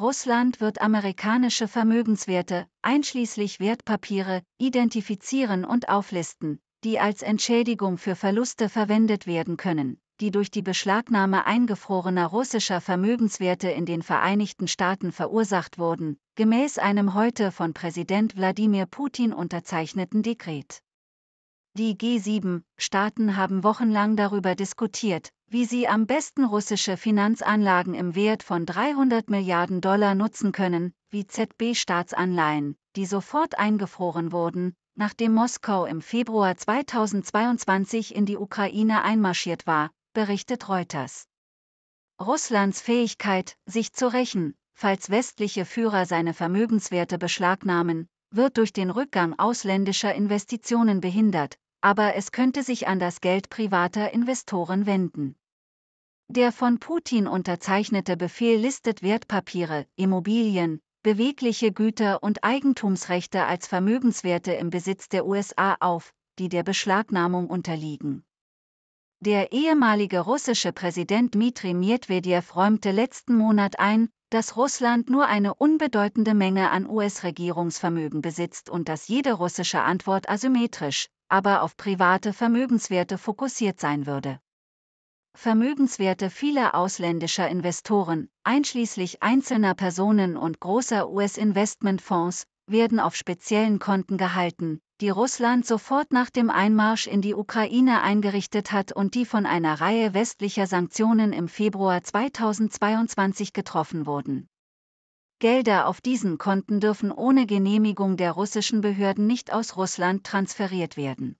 Russland wird amerikanische Vermögenswerte, einschließlich Wertpapiere, identifizieren und auflisten, die als Entschädigung für Verluste verwendet werden können, die durch die Beschlagnahme eingefrorener russischer Vermögenswerte in den Vereinigten Staaten verursacht wurden, gemäß einem heute von Präsident Wladimir Putin unterzeichneten Dekret die G7-Staaten haben wochenlang darüber diskutiert, wie sie am besten russische Finanzanlagen im Wert von 300 Milliarden Dollar nutzen können, wie ZB-Staatsanleihen, die sofort eingefroren wurden, nachdem Moskau im Februar 2022 in die Ukraine einmarschiert war, berichtet Reuters. Russlands Fähigkeit, sich zu rächen, falls westliche Führer seine Vermögenswerte beschlagnahmen, wird durch den Rückgang ausländischer Investitionen behindert, aber es könnte sich an das Geld privater Investoren wenden. Der von Putin unterzeichnete Befehl listet Wertpapiere, Immobilien, bewegliche Güter und Eigentumsrechte als Vermögenswerte im Besitz der USA auf, die der Beschlagnahmung unterliegen. Der ehemalige russische Präsident Dmitri Medvedev räumte letzten Monat ein, dass Russland nur eine unbedeutende Menge an US-Regierungsvermögen besitzt und dass jede russische Antwort asymmetrisch, aber auf private Vermögenswerte fokussiert sein würde. Vermögenswerte vieler ausländischer Investoren, einschließlich einzelner Personen und großer US-Investmentfonds, werden auf speziellen Konten gehalten, die Russland sofort nach dem Einmarsch in die Ukraine eingerichtet hat und die von einer Reihe westlicher Sanktionen im Februar 2022 getroffen wurden Gelder auf diesen Konten dürfen ohne Genehmigung der russischen Behörden nicht aus Russland transferiert werden.